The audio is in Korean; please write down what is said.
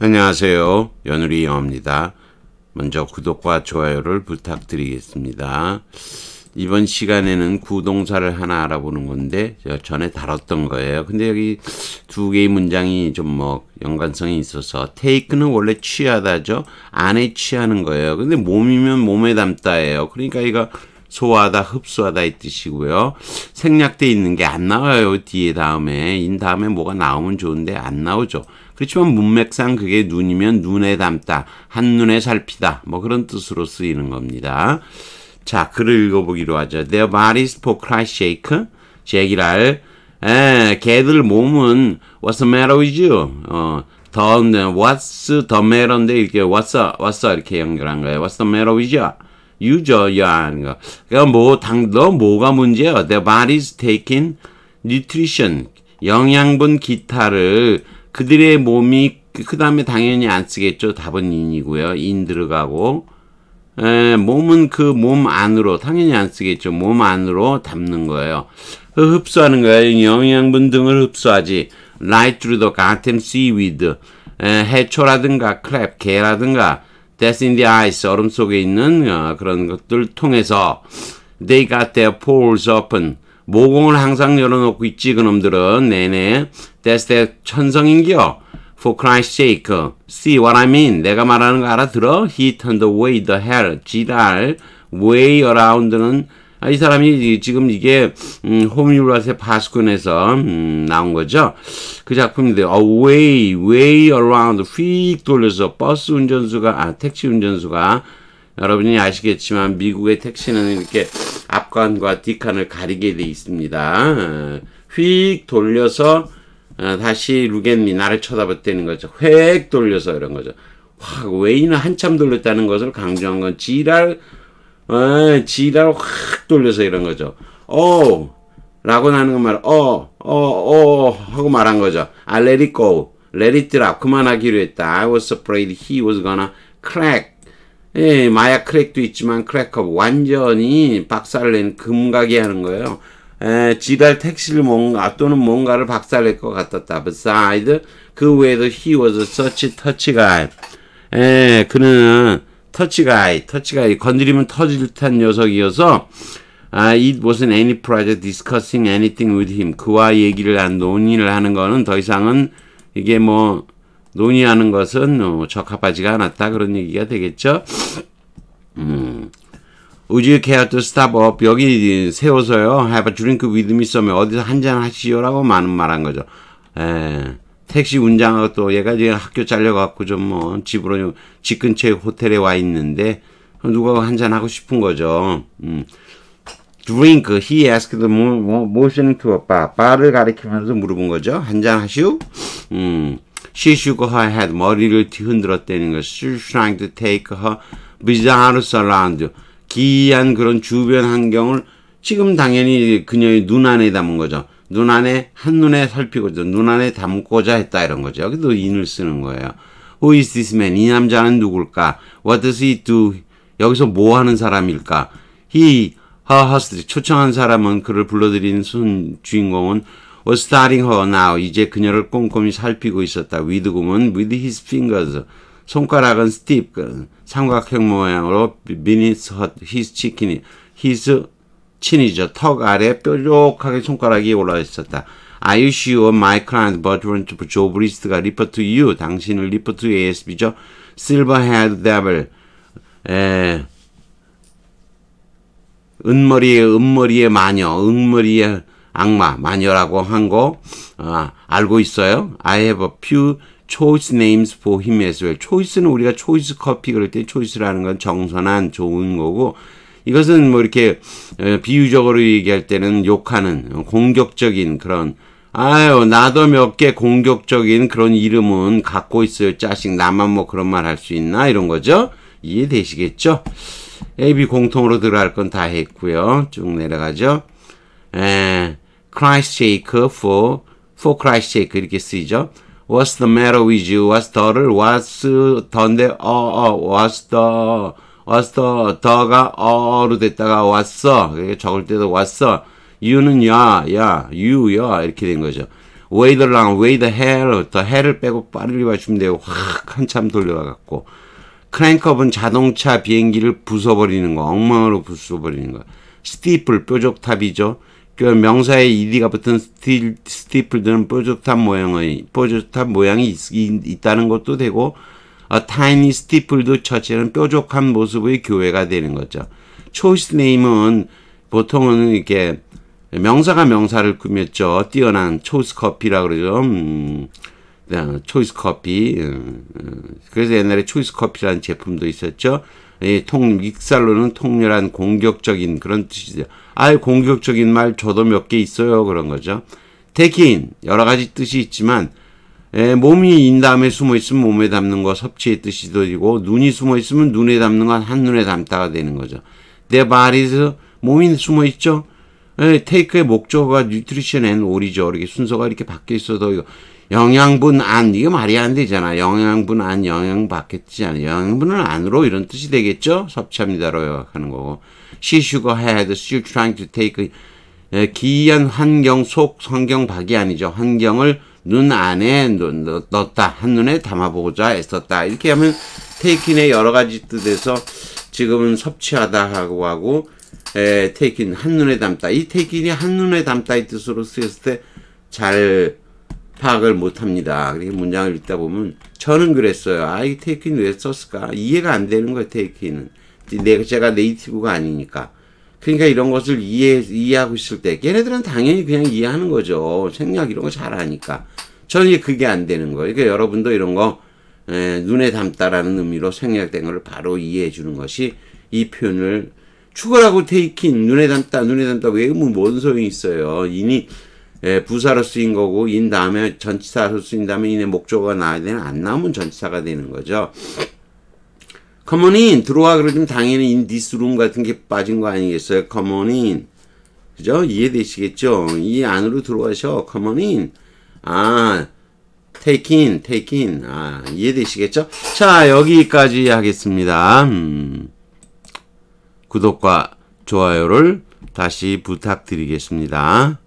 안녕하세요. 연우리 영입니다 먼저 구독과 좋아요를 부탁드리겠습니다. 이번 시간에는 구동사를 하나 알아보는 건데 제가 전에 다뤘던 거예요. 근데 여기 두 개의 문장이 좀 뭐 연관성이 있어서 take는 원래 취하다죠. 안에 취하는 거예요. 근데 몸이면 몸에 담다예요. 그러니까 이거 소화하다, 흡수하다 이 뜻이고요. 생략돼 있는 게 안 나와요. 뒤에 다음에 인 다음에 뭐가 나오면 좋은데 안 나오죠. 그렇지만 문맥상 그게 눈이면 눈에 담다, 한눈에 살피다 뭐 그런 뜻으로 쓰이는 겁니다. 자, 글을 읽어보기로 하죠. Their bodies for Christ's sake. 제기랄. 에, 걔들 몸은 what's the matter with you? 어, 더, 네, what's the matter인데 이렇게 what's, what's 이렇게 연결한 거예요. What's the matter with you? 유저야 그러니까 뭐당너 뭐가 문제야? The body s taking nutrition 영양분 기타를 그들의 몸이 그, 그 다음에 당연히 안 쓰겠죠. 답은 인이고요. 인 들어가고 에, 몸은 그 몸 안으로 당연히 안 쓰겠죠. 몸 안으로 담는 거예요. 그 흡수하는 거예요. 영양분 등을 흡수하지. Right through the g o d d a n seaweed. 에, 해초라든가 크랩, 게라든가 Death in the Ice, 얼음 속에 있는 어, 그런 것들 통해서 They got their pores open. 모공을 항상 열어놓고 있지 그놈들은 내내 That's their 천성인기요. For Christ's sake, see what I mean. 내가 말하는 거 알아들어? He turned away the hair, 지랄. Way around는 아, 이 사람이 지금 이게 음, 호밀라세 바스콘에서 음, 나온 거죠. 그 작품인데 Away, Way Around 휙 돌려서 버스 운전수가 아 택시 운전수가 여러분이 아시겠지만 미국의 택시는 이렇게 앞칸과 뒷칸을 가리게 돼 있습니다. 휙 돌려서 어, 다시 루겐미 나를 쳐다봤다는 거죠. 획 돌려서 이런 거죠. 확 웨이는 한참 돌렸다는 것을 강조한 건 지랄 어, 지랄로확 돌려서 이런 거죠. 오 어, 라고 하는 말, 어, 어, 어, 하고 말한 거죠. I 아, let it go. let it drop. 그만하기로 했다. I was afraid he was gonna crack. 예, 마약 크랙도 있지만 크랙업 완전히 박살낸 금가게 하는 거예요. 에, 지랄 택시를 뭔가 또는 뭔가를 박살낼 것 같았다. Beside 그 외에도 he was such a touchy guy. 에, 그는 터치가이, 터치가이 건드리면 터질 듯한 녀석이어서 아, it wasn't any project discussing anything with him. 그와 얘기를 한 논의를 하는 거는 더 이상은 이게 뭐 논의하는 것은 어, 적합하지가 않았다 그런 얘기가 되겠죠. 음. Would you care to stop up? 여기 세워서요. Have a drink with me some. 어디서 한잔 하시오라고 많은 말한 거죠. 에. 택시 운전하고 또 얘가 이제 학교 잘려갖고 좀 뭐 집으로 집 근처에 호텔에 와 있는데 누가 한잔 하고 싶은 거죠. 음. drink. He asked m o t i o n to a bar. 바를 가리키면서 물어본 거죠. 한잔 하시오. 음. She shook her head. 머리를 뒤 흔들었다는 거. She trying to take her bizarre surround. 기이한 그런 주변 환경을 지금 당연히 그녀의 눈 안에 담은 거죠. 눈안에 한눈에 살피고자 눈안에 담고자 했다 이런 거죠. 여기도 in을 쓰는 거예요. Who is this man? 이 남자는 누굴까? What does he do? 여기서 뭐 하는 사람일까? He, her host, 초청한 사람은 그를 불러들인 순 주인공은 was starting her now. 이제 그녀를 꼼꼼히 살피고 있었다. with gum은 with his fingers. 손가락은 s t i p 삼각형 모양으로 beneath his chicken, his 친이죠. 턱 아래 뾰족하게 손가락이 올라와 있었다. I wish you were my client, but weren't Joe Brist가 refer to you. 당신을 refer to ASB죠. Silverhead Devil. 에, 은머리의, 은머리의 마녀, 은머리의 악마, 마녀라고 한 거, 아, 알고 있어요. I have a few choice names for him as well. choice는 우리가 choice 커피 그럴 때 choice라는 건 정선한 좋은 거고, 이것은 뭐 이렇게 비유적으로 얘기할 때는 욕하는 공격적인 그런 아유 나도 몇 개 공격적인 그런 이름은 갖고 있어요 짜식 나만 뭐 그런 말 할 수 있나 이런 거죠 이해되시겠죠 AB 공통으로 들어갈 건 다 했고요 쭉 내려가죠 에, Christ shake for for Christ shake 이렇게 쓰이죠 What's the matter with you? What's the를 What's the 인데 어어 What's the 어, 어, 왔어. 더가 어로 됐다가 왔어. 적을 때도 왔어. y o 는 야, 야, you, 야 이렇게 된 거죠. way the long, way the hell, the hell을 빼고 빠르게 맞추면 되고 확 한참 돌려와갖고 크랭크업은 자동차 비행기를 부숴버리는 거, 엉망으로 부숴버리는 거. 스티플, 뾰족탑이죠. 그 명사에 ed가 붙은 스티, 스티플들은 뾰족탑 모양의, 뾰족탑 모양이 있, 있다는 것도 되고, A tiny steepled c h 는 뾰족한 모습의 교회가 되는 거죠. choice name은 보통은 이렇게 명사가 명사를 꾸몄죠. 뛰어난 초이스 커피라 그러죠. 음, 초이스 네, 커피. 음, 음. 그래서 옛날에 초이스 커피라는 제품도 있었죠. 이 통, 익살로는 통렬한 공격적인 그런 뜻이죠. 아예 공격적인 말 저도 몇 개 있어요. 그런 거죠. t a 여러 가지 뜻이 있지만 에, 예, 몸이 인담에 숨어 있으면 몸에 담는 거 섭취의 뜻이 되고 눈이 숨어 있으면 눈에 담는 건 한눈에 담다가 되는 거죠. 내 b o d 몸이 숨어 있죠. 에, 예, 테이크의 목적어가 n u t r i t 죠 이렇게 순서가 이렇게 바뀌어 있어도 이거 영양분 안 이거 말이 안 되잖아. 영양분 안 영양 받겠지 않아. 영양분은 안으로 이런 뜻이 되겠죠. 섭취합니다로 하는 거고. She sugar had still trying to take 에, 예, 기이한 환경 속 환경 박이 아니죠. 환경을 눈 안에 넣었다 한눈에 담아보고자 애썼다 이렇게 하면 테이킨의 여러 가지 뜻에서 지금은 섭취하다 하고 하고 에, 테이킨 한눈에 담다 이 테이킨이 한눈에 담다 이 뜻으로 쓰였을 때 잘 파악을 못합니다 그렇게 문장을 읽다 보면 저는 그랬어요 아이 테이킨 왜 썼을까 이해가 안 되는 거예요 테이킨은 내가 제가 네이티브가 아니니까 그러니까 이런 것을 이해, 이해하고 있을 때걔네들은 당연히 그냥 이해하는 거죠. 생략 이런 거 잘하니까. 저는 그게 안 되는 거예요. 그러니까 여러분도 이런 거 에, 예, 눈에 담다라는 의미로 생략된 걸 바로 이해해 주는 것이 이 표현을 추가라고 테이킨 눈에 담다 눈에 담다 왜뭔 뭐 소용이 있어요. 이니 예, 부사로 쓰인 거고 인 다음에 전치사로 쓰인 다음에 인의 목적어가 나와야 되는 안 나오면 전치사가 되는 거죠. Come on in 들어와 그러면 당연히 in this room 같은 게 빠진 거 아니겠어요? Come on in 그죠? 이해되시겠죠? 이 안으로 들어와셔 Come on in 아 take in take in 아 이해되시겠죠? 자 여기까지 하겠습니다 음, 구독과 좋아요를 다시 부탁드리겠습니다.